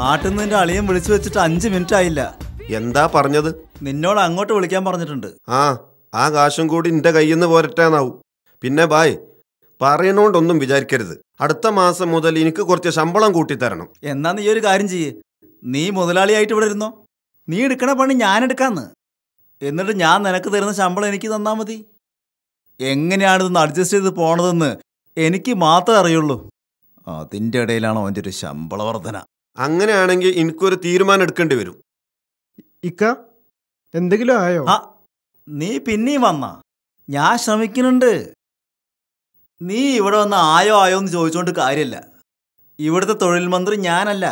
നാട്ടിൽ നിന്ന് നിന്റെ അളിയൻ വിളിച്ചു വെച്ചിട്ട് അഞ്ചു മിനിറ്റ് ആയില്ല എന്താ പറഞ്ഞത് നിന്നോട് അങ്ങോട്ട് വിളിക്കാൻ പറഞ്ഞിട്ടുണ്ട് ആ ആ കാശും കൂടി എന്റെ കയ്യിൽ നിന്ന് പോരട്ടാന്നാവും പിന്നെ ബായ് പറയണോണ്ടൊന്നും വിചാരിക്കരുത് അടുത്ത മാസം മുതൽ എനിക്ക് കുറച്ച് ശമ്പളം കൂട്ടിത്തരണം എന്നാ നീ ഒരു കാര്യം ചെയ്യേ നീ മുതലാളിയായിട്ട് ഇവിടെ ഇരുന്നോ നീ എടുക്കണ പണി ഞാൻ എടുക്കാന്ന് എന്നിട്ട് ഞാൻ നിനക്ക് തരുന്ന ശമ്പളം എനിക്ക് തന്നാ മതി എങ്ങനെയാണ് ഇതൊന്ന് അഡ്ജസ്റ്റ് ചെയ്ത് പോണതെന്ന് എനിക്ക് മാത്രമേ അറിയുള്ളൂ അതിൻ്റെ ഇടയിലാണ് അവൻ്റെ ഒരു ശമ്പള വർധന അങ്ങനെയാണെങ്കിൽ എനിക്കൊരു തീരുമാനം എടുക്കേണ്ടി വരും ഇക്ക എന്തെങ്കിലും ആയോ ആ നീ പിന്നെയും വന്ന ഞാൻ ശ്രമിക്കുന്നുണ്ട് നീ ഇവിടെ വന്ന ആയോ ആയോ എന്ന് ചോദിച്ചുകൊണ്ട് കാര്യമില്ല ഇവിടുത്തെ തൊഴിൽ മന്ത്രി ഞാനല്ല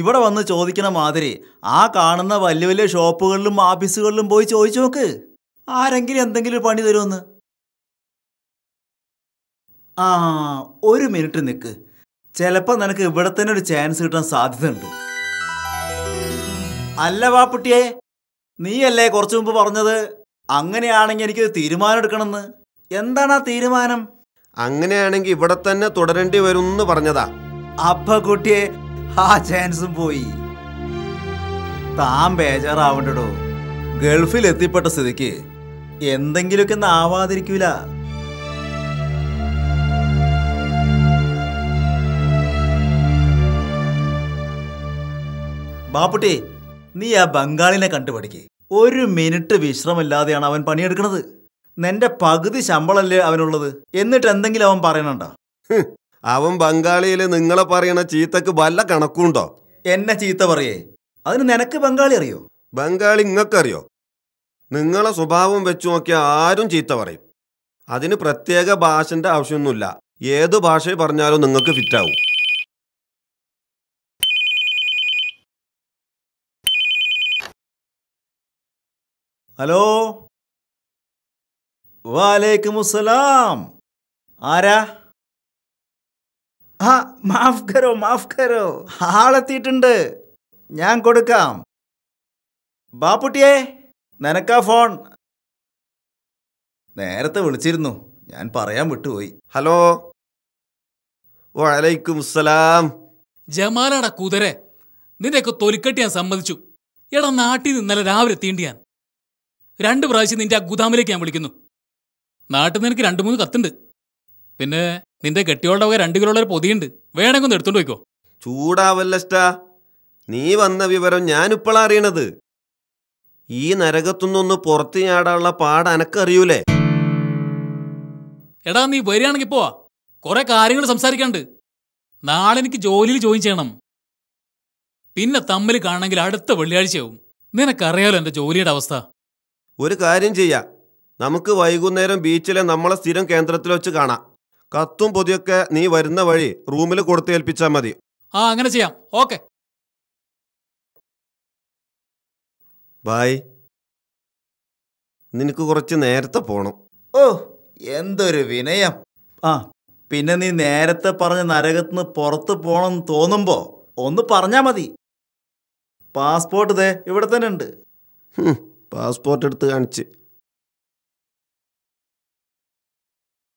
ഇവിടെ വന്ന് ചോദിക്കണ മാതിരി ആ കാണുന്ന വലിയ വലിയ ഷോപ്പുകളിലും ഓഫീസുകളിലും പോയി ചോദിച്ചു നോക്ക് ആരെങ്കിലും എന്തെങ്കിലും പണി തരുമെന്ന് ആ ഒരു മിനിറ്റ് നിൽക്ക് ചിലപ്പോ നിനക്ക് ഇവിടെ തന്നെ ഒരു ചാൻസ് കിട്ടാൻ സാധ്യതയുണ്ട് അല്ല വാപ്പുട്ടിയെ നീയല്ലേ കുറച്ചു മുമ്പ് പറഞ്ഞത് അങ്ങനെയാണെങ്കിൽ എനിക്ക് തീരുമാനം എടുക്കണമെന്ന് എന്താണ് ആ തീരുമാനം അങ്ങനെയാണെങ്കിൽ ഇവിടെ തന്നെ തുടരേണ്ടി വരും എന്ന് പറഞ്ഞതാ അപ്പ കുട്ടിയെ ആ ചാൻസും പോയി താൻ ബേജാറാവണ്ടടോ ഗൾഫിൽ എത്തിപ്പെട്ട സ്ഥിതിക്ക് എന്തെങ്കിലുമൊക്കെ ഒന്ന് ആവാതിരിക്കൂല ബാപ്പുട്ടി നീ ആ ബംഗാളിനെ കണ്ടുപഠിക്ക് ഒരു മിനിറ്റ് വിശ്രമില്ലാതെയാണ് അവൻ പണിയെടുക്കുന്നത് നിന്റെ പകുതി ശമ്പളല്ലേ അവനുള്ളത് എന്നിട്ട് എന്തെങ്കിലും അവൻ പറയണണ്ട അവൻ ബംഗാളിയിൽ നിങ്ങളെ പറയണ ചീത്തക്ക് വല്ല കണക്കുണ്ടോ എന്നെ ചീത്ത പറയേ അതിന് നിനക്ക് ബംഗാളി അറിയോ ബംഗാളി ഇങ്ങക്കറിയോ നിങ്ങളെ സ്വഭാവം വെച്ചു നോക്കിയാൽ ആരും ചീത്ത പറയും അതിന് പ്രത്യേക ഭാഷന്റെ ആവശ്യമൊന്നുമില്ല ഏത് ഭാഷയെ പറഞ്ഞാലും നിങ്ങൾക്ക് ഫിറ്റാവും ഹലോ വാലേക്കുമുസലാം ആരാ ആ മാഫ് കരോ മാഫ് കരോ ആളെത്തിയിട്ടുണ്ട് ഞാൻ കൊടുക്കാം ബാപ്പുട്ടിയെ നനക്കാ ഫോൺ നേരത്തെ വിളിച്ചിരുന്നു ഞാൻ പറയാൻ വിട്ടുപോയി ഹലോ വലൈക്കും സലാം ജമാലാടാ കുതിരെ നിന്നെയൊക്കെ തൊലിക്കെട്ടി ഞാൻ സമ്മതിച്ചു എടാ നാട്ടിൽ നിന്നല്ല രാവിലെ തീണ്ടിയാൻ രണ്ട് പ്രാവശ്യം നിന്റെ ആ ഗുദാമിലേക്ക് ഞാൻ വിളിക്കുന്നു നാട്ടിൽ നിന്ന് എനിക്ക് രണ്ട് മൂന്ന് കത്തുണ്ട് പിന്നെ നിന്റെ കെട്ടിയോളുടെ വക രണ്ട് ഉള്ളൊരു പൊതിയുണ്ട് വേണമെങ്കിൽ ഒന്ന് എടുത്തോണ്ട് പോയിക്കോ ചൂടാവല്ലസ്റ്റാ നീ വന്ന വിവരം ഞാനിപ്പോഴാ അറിയണത് ഈ നരകത്തുനിന്നൊന്ന് പുറത്ത് ചാടാനുള്ള പാട് അനക്കറിയൂലേ എടാ നീ വരികയാണെങ്കിൽ പോവാ കുറെ കാര്യങ്ങൾ സംസാരിക്കാണ്ട് നാളെ എനിക്ക് ജോലിയിൽ ജോയിൻ ചെയ്യണം പിന്നെ തമ്മിൽ കാണണമെങ്കിൽ അടുത്ത വെള്ളിയാഴ്ചയാവും നിനക്കറിയാലോ എൻ്റെ ജോലിയുടെ അവസ്ഥ ഒരു കാര്യം ചെയ്യാം നമുക്ക് വൈകുന്നേരം ബീച്ചിലെ നമ്മളെ സ്ഥിരം കേന്ദ്രത്തിൽ വെച്ച് കാണാം കത്തും പൊതിയൊക്കെ നീ വരുന്ന വഴി റൂമിൽ കൊടുത്തേൽപ്പിച്ചാൽ മതി ആ അങ്ങനെ ചെയ്യാം ഓക്കെ ബായ് നിനക്ക് കുറച്ച് നേരത്തെ പോണം ഓ എന്തൊരു വിനയം ആ പിന്നെ നീ നേരത്തെ പറഞ്ഞ നിന്ന് പുറത്ത് പോണെന്ന് തോന്നുമ്പോ ഒന്ന് പറഞ്ഞാ മതി പാസ്പോർട്ട് ദേ ഇവിടെ തന്നെ ഉണ്ട് പാസ്പോർട്ട് എടുത്ത് കാണിച്ച്